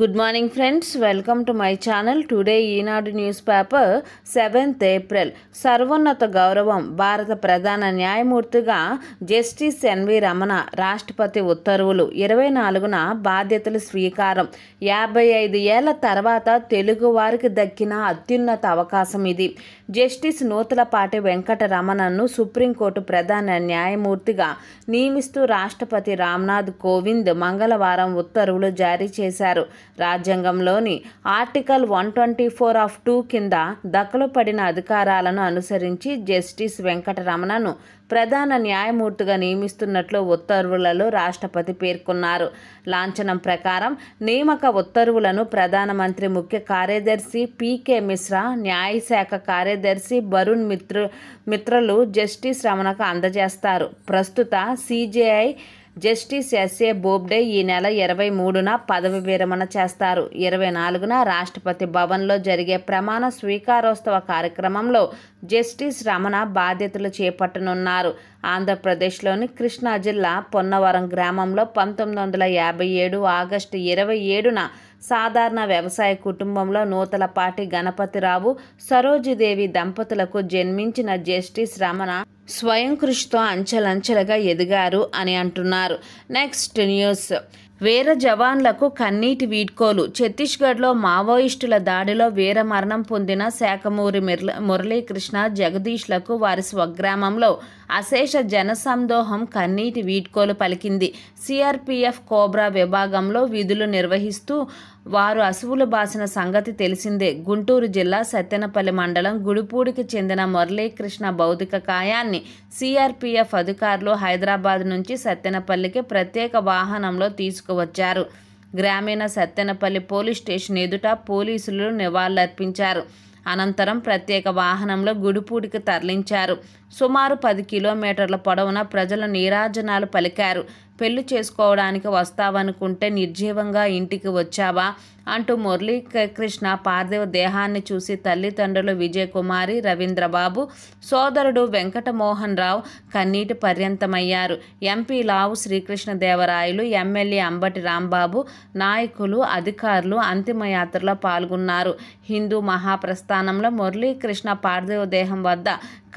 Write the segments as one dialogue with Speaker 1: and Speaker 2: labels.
Speaker 1: good morning friends welcome to my channel today Eenadu news paper seventh April సర్వోన్నత గౌరవం భారత ప్రధాన న్యాయమూర్తిగా జస్టిస్ ఎన్వి రమణ రాష్ట్రపతి ఉత్తర్వులు ఇరవై నాలుగున బాధ్యతలు స్వీకారం యాభై ఐదు ఏళ్ల తర్వాత తెలుగు వారికి దక్కిన అత్యున్నత అవకాశం ఇది జస్టిస్ నూతలపాటి వెంకటరమణను సుప్రీంకోర్టు ప్రధాన న్యాయమూర్తిగా నియమిస్తూ రాష్ట్రపతి రామ్నాథ్ కోవింద్ మంగళవారం ఉత్తర్వులు జారీ చేశారు రాజ్యాంగంలోని article one twenty four of two కింద దక్కలు పడిన అధికారాలను అనుసరించి జస్టిస్ వెంకటరమణను ప్రధాన న్యాయమూర్తిగా నియమిస్తున్నట్లు ఉత్తర్వులలో రాష్ట్రపతి పేర్కొన్నారు లాంఛనం ప్రకారం నియామక ఉత్తర్వులను ప్రధానమంత్రి ముఖ్య కార్యదర్శి పీకే మిశ్రా న్యాయశాఖ కార్యదర్శి బరుణ్ మిత్రు మిత్రులు జస్టిస్ రమణకు అందజేస్తారు ప్రస్తుత సిజేఐ జస్టిస్ ఎస్ఏ బోబ్డే ఈ నెల ఇరవై మూడున పదవి విరమణ చేస్తారు ఇరవై నాలుగున రాష్ట్రపతి భవన్లో జరిగే ప్రమాణ స్వీకారోత్సవ కార్యక్రమంలో జస్టిస్ రమణ బాధ్యతలు చేపట్టనున్నారు ఆంధ్రప్రదేశ్లోని కృష్ణా జిల్లా పొన్నవరం గ్రామంలో పంతొమ్మిది వందల యాభై ఏడు ఆగస్టు ఇరవై ఏడున సాధారణ వ్యవసాయ కుటుంబంలో నూతలపాటి గణపతిరావు సరోజిదేవి దంపతులకు జన్మించిన జస్టిస్ రమణ స్వయం కృషితో అంచెలంచెలుగా ఎదిగారు అని అంటున్నారు నెక్స్ట్ న్యూస్ వీర జవాన్లకు కన్నీటి వీడ్కోలు ఛత్తీస్గఢ్లో మావోయిస్టుల దాడిలో వీర మరణం పొందిన శాఖమూరి మిర్ల మురళీకృష్ణ జగదీష్లకు వారి స్వగ్రామంలో అశేష జనసందోహం కన్నీటి వీడ్కోలు పలికింది సిఆర్పిఎఫ్ కోబ్రా విభాగంలో విధులు నిర్వహిస్తూ వారు అసువులు బాసిన సంగతి తెలిసిందే గుంటూరు జిల్లా సత్తెనపల్లి మండలం గుడిపూడికి చెందిన మురళీకృష్ణ భౌతిక కాయాన్ని సిఆర్పిఎఫ్ అధికారులు హైదరాబాద్ నుంచి సత్తెనపల్లికి ప్రత్యేక వాహనంలో తీసుకువచ్చారు గ్రామీణ సత్తెనపల్లి పోలీస్ స్టేషన్ ఎదుట పోలీసులు నివాళులర్పించారు అనంతరం ప్రత్యేక వాహనంలో గుడిపూడికి తరలించారు సుమారు పది కిలోమీటర్ల పొడవున ప్రజలు నీరాజనాలు పలికారు పెళ్లి చేసుకోవడానికి వస్తావనుకుంటే నిర్జీవంగా ఇంటికి వచ్చావా అంటూ మురళీకృష్ణ పార్థివ దేహాన్ని చూసి తల్లిదండ్రులు విజయ కుమారి రవీంద్రబాబు సోదరుడు వెంకటమోహన్ రావు కన్నీటి పర్యంతమయ్యారు ఎంపీ లావు శ్రీకృష్ణదేవరాయలు ఎమ్మెల్యే అంబటి రాంబాబు నాయకులు అధికారులు అంతిమయాత్రలో పాల్గొన్నారు హిందూ మహాప్రస్థానంలో మురళీకృష్ణ పార్థివ దేహం వద్ద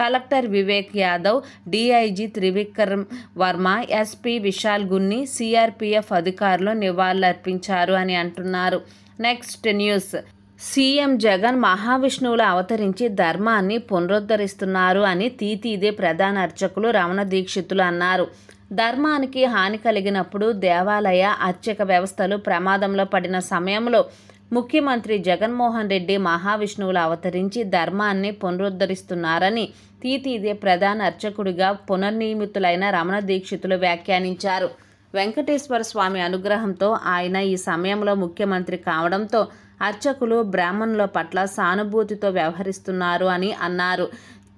Speaker 1: collector Vivek Yadav DIG Trivikram Varma SP Vishal Gunni CRPF అధికారులు నివాళులర్పించారు అని అంటున్నారు నెక్స్ట్ న్యూస్ సీఎం జగన్ మహావిష్ణువులు అవతరించి ధర్మాన్ని పునరుద్ధరిస్తున్నారు అని తీతీదే ప్రధాన అర్చకులు రమణ దీక్షితులు అన్నారు ధర్మానికి హాని కలిగినప్పుడు దేవాలయ అర్చక వ్యవస్థలు ప్రమాదంలో పడిన సమయంలో ముఖ్యమంత్రి జగన్మోహన్ రెడ్డి మహావిష్ణువులు అవతరించి ధర్మాన్ని పునరుద్ధరిస్తున్నారని తీతీదే ప్రధాన అర్చకుడిగా పునర్నియమితులైన రమణ దీక్షితులు వ్యాఖ్యానించారు వెంకటేశ్వర స్వామి అనుగ్రహంతో ఆయన ఈ సమయంలో ముఖ్యమంత్రి కావడంతో అర్చకులు బ్రాహ్మణుల పట్ల సానుభూతితో వ్యవహరిస్తున్నారు అని అన్నారు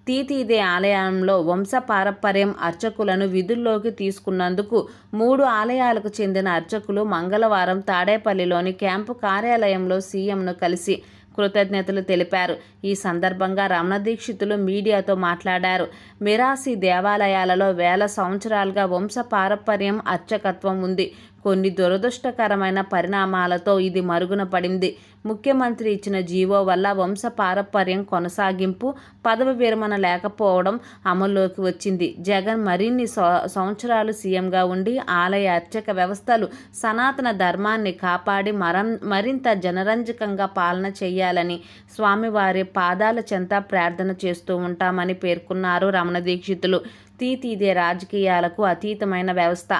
Speaker 1: తీతీదే ఆలయంలో వంశ పారంపర్యం అర్చకులను విధుల్లోకి తీసుకున్నందుకు మూడు ఆలయాలకు చెందిన అర్చకులు మంగళవారం తాడేపల్లిలోని క్యాంపు కార్యాలయంలో సీఎంను కలిసి కృతజ్ఞతలు తెలిపారు ఈ సందర్భంగా రమణ దీక్షితులు మీడియాతో మాట్లాడారు మిరాసి దేవాలయాలలో వేల సంవత్సరాలుగా వంశ పారంపర్యం అర్చకత్వం ఉంది కొన్ని దురదృష్టకరమైన పరిణామాలతో ఇది మరుగున పడింది ముఖ్యమంత్రి ఇచ్చిన జీవో వల్ల వంశ పారపర్యం కొనసాగింపు పదవి విరమణ లేకపోవడం అమల్లోకి వచ్చింది జగన్ మరిన్ని సంవత్సరాలు సీఎంగా ఉండి ఆలయ అర్చక వ్యవస్థలు సనాతన ధర్మాన్ని కాపాడి మరం మరింత జనరంజకంగా పాలన చేయాలని స్వామివారి పాదాల చెంత ప్రార్థన చేస్తూ ఉంటామని పేర్కొన్నారు రమణ దీక్షితులు ఇదే రాజకీయాలకు అతీతమైన వ్యవస్థ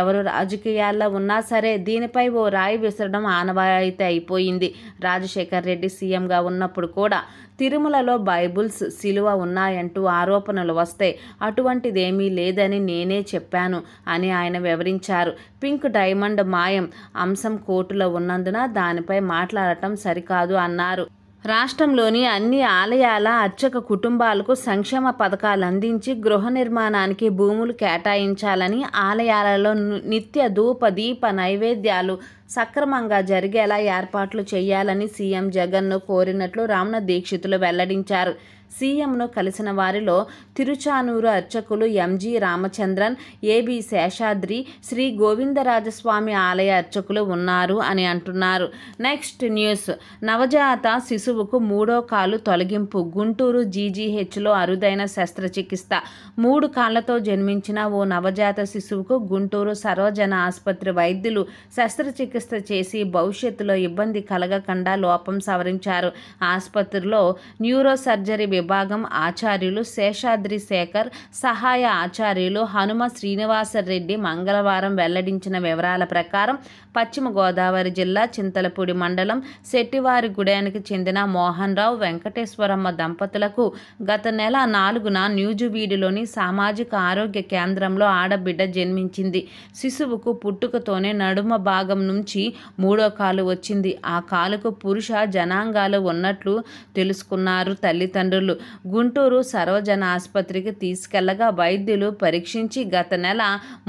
Speaker 1: ఎవరు రాజకీయాల్లో ఉన్నా సరే దీనిపై ఓ రాయి విసరడం ఆనవాయితీ అయిపోయింది రాజశేఖర్ రెడ్డి సీఎంగా ఉన్నప్పుడు కూడా తిరుమలలో బైబుల్స్ సిలువ ఉన్నాయంటూ ఆరోపణలు వస్తాయి అటువంటిదేమీ లేదని నేనే చెప్పాను అని ఆయన వివరించారు పింక్ డైమండ్ మాయం అంశం కోర్టులో ఉన్నందున దానిపై మాట్లాడటం సరికాదు అన్నారు రాష్ట్రంలోని అన్ని ఆలయాల అర్చక కుటుంబాలకు సంక్షేమ పథకాలు అందించి గృహ నిర్మాణానికి భూములు కేటాయించాలని ఆలయాలలో నిత్య ధూప దీప నైవేద్యాలు సక్రమంగా జరిగేలా ఏర్పాట్లు చేయాలని సీఎం జగన్ను కోరినట్లు రమణ దీక్షితులు వెల్లడించారు సీఎంను కలిసిన వారిలో తిరుచానూరు అర్చకులు ఎంజి రామచంద్రన్ ఏబి శేషాద్రి శ్రీ గోవిందరాజస్వామి ఆలయ అర్చకులు ఉన్నారు అని అంటున్నారు నెక్స్ట్ న్యూస్ నవజాత శిశువుకు మూడో కాలు తొలగింపు గుంటూరు జీజీహెచ్లో అరుదైన శస్త్రచికిత్స మూడు కాళ్లతో జన్మించిన ఓ నవజాత శిశువుకు గుంటూరు సర్వజన ఆసుపత్రి వైద్యులు శస్త్రచికిత్స చికిత్స చేసి భవిష్యత్తులో ఇబ్బంది కలగకుండా లోపం సవరించారు ఆసుపత్రిలో న్యూరో సర్జరీ విభాగం ఆచార్యులు శేషాద్రి శేఖర్ సహాయ ఆచార్యులు హనుమ శ్రీనివాసరెడ్డి మంగళవారం వెల్లడించిన వివరాల ప్రకారం పశ్చిమ గోదావరి జిల్లా చింతలపూడి మండలం శెట్టివారి గుడానికి చెందిన మోహన్ రావు వెంకటేశ్వరమ్మ దంపతులకు గత నెల నాలుగున న్యూజువీడిలోని సామాజిక ఆరోగ్య కేంద్రంలో ఆడబిడ్డ జన్మించింది శిశువుకు పుట్టుకతోనే నడుమ భాగం నుంచి నుంచి మూడో కాలు వచ్చింది ఆ కాలుకు పురుష జనాంగాలు ఉన్నట్లు తెలుసుకున్నారు తల్లిదండ్రులు గుంటూరు సర్వజన ఆసుపత్రికి తీసుకెళ్లగా వైద్యులు పరీక్షించి గత నెల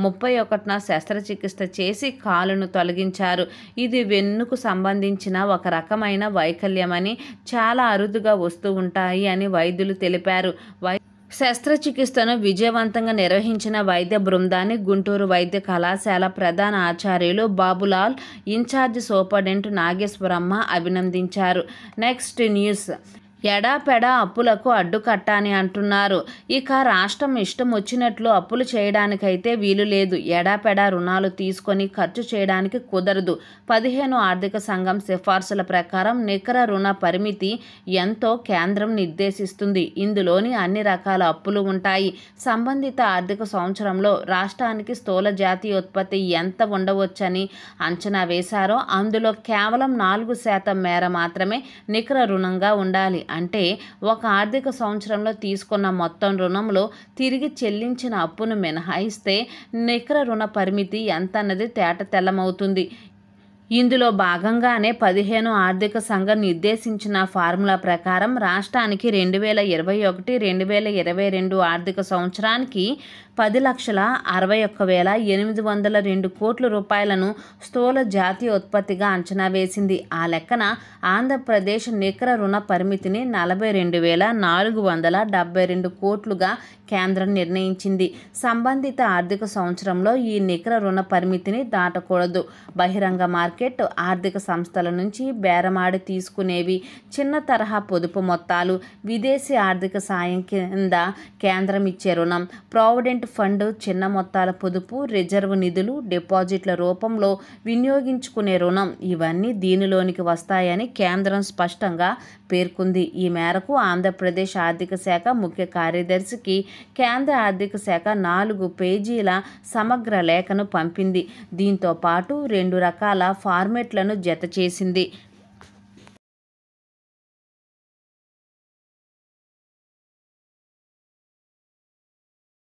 Speaker 1: ముప్పై ఒకటిన శస్త్రచికిత్స చేసి కాలును తొలగించారు ఇది వెన్నుకు సంబంధించిన ఒక రకమైన వైకల్యమని చాలా అరుదుగా వస్తూ ఉంటాయి అని వైద్యులు తెలిపారు వై శస్త్రచికిత్సను విజయవంతంగా నిర్వహించిన వైద్య బృందాన్ని గుంటూరు వైద్య కళాశాల ప్రధాన ఆచార్యులు బాబులాల్ ఇన్ఛార్జ్ సూపరింటెండెంట్ నాగేశ్వరమ్మ అభినందించారు నెక్స్ట్ న్యూస్ ఎడాపెడా అప్పులకు అడ్డుకట్ట అని అంటున్నారు ఇక రాష్ట్రం ఇష్టం వచ్చినట్లు అప్పులు చేయడానికైతే వీలు లేదు ఎడాపెడా రుణాలు తీసుకొని ఖర్చు చేయడానికి కుదరదు పదిహేను ఆర్థిక సంఘం సిఫార్సుల ప్రకారం నికర రుణ పరిమితి ఎంతో కేంద్రం నిర్దేశిస్తుంది ఇందులోని అన్ని రకాల అప్పులు ఉంటాయి సంబంధిత ఆర్థిక సంవత్సరంలో రాష్ట్రానికి స్థూల జాతీయ ఉత్పత్తి ఎంత ఉండవచ్చని అంచనా వేశారో అందులో కేవలం నాలుగు శాతం మేర మాత్రమే నికర రుణంగా ఉండాలి అంటే ఒక ఆర్థిక సంవత్సరంలో తీసుకున్న మొత్తం రుణంలో తిరిగి చెల్లించిన అప్పును మినహాయిస్తే నికర రుణ పరిమితి ఎంత అన్నది తేట తెల్లమవుతుంది ఇందులో భాగంగానే పదిహేను ఆర్థిక సంఘం నిర్దేశించిన ఫార్ములా ప్రకారం రాష్ట్రానికి రెండు వేల ఇరవై ఒకటి రెండు వేల ఇరవై రెండు ఆర్థిక సంవత్సరానికి పది లక్షల అరవై ఒక్క వేల ఎనిమిది వందల రెండు కోట్ల రూపాయలను స్థూల జాతీయ ఉత్పత్తిగా అంచనా వేసింది ఆ లెక్కన ఆంధ్రప్రదేశ్ నికర రుణ పరిమితిని నలభై రెండు వేల నాలుగు వందల డెబ్బై రెండు కోట్లుగా కేంద్రం నిర్ణయించింది సంబంధిత ఆర్థిక సంవత్సరంలో ఈ నికర రుణ పరిమితిని దాటకూడదు బహిరంగ మార్కెట్ ఆర్థిక సంస్థల నుంచి బేరమాడి తీసుకునేవి చిన్న తరహా పొదుపు మొత్తాలు విదేశీ ఆర్థిక సాయం కింద కేంద్రం ఇచ్చే రుణం ప్రావిడెంట్ ఫండ్ చిన్న మొత్తాల పొదుపు రిజర్వ్ నిధులు డిపాజిట్ల రూపంలో వినియోగించుకునే రుణం ఇవన్నీ దీనిలోనికి వస్తాయని కేంద్రం స్పష్టంగా పేర్కొంది ఈ మేరకు ఆంధ్రప్రదేశ్ ఆర్థిక శాఖ ముఖ్య కార్యదర్శికి కేంద్ర ఆర్థిక శాఖ నాలుగు పేజీల సమగ్ర లేఖను పంపింది దీంతో పాటు రెండు రకాల ఫార్మెట్లను జత చేసింది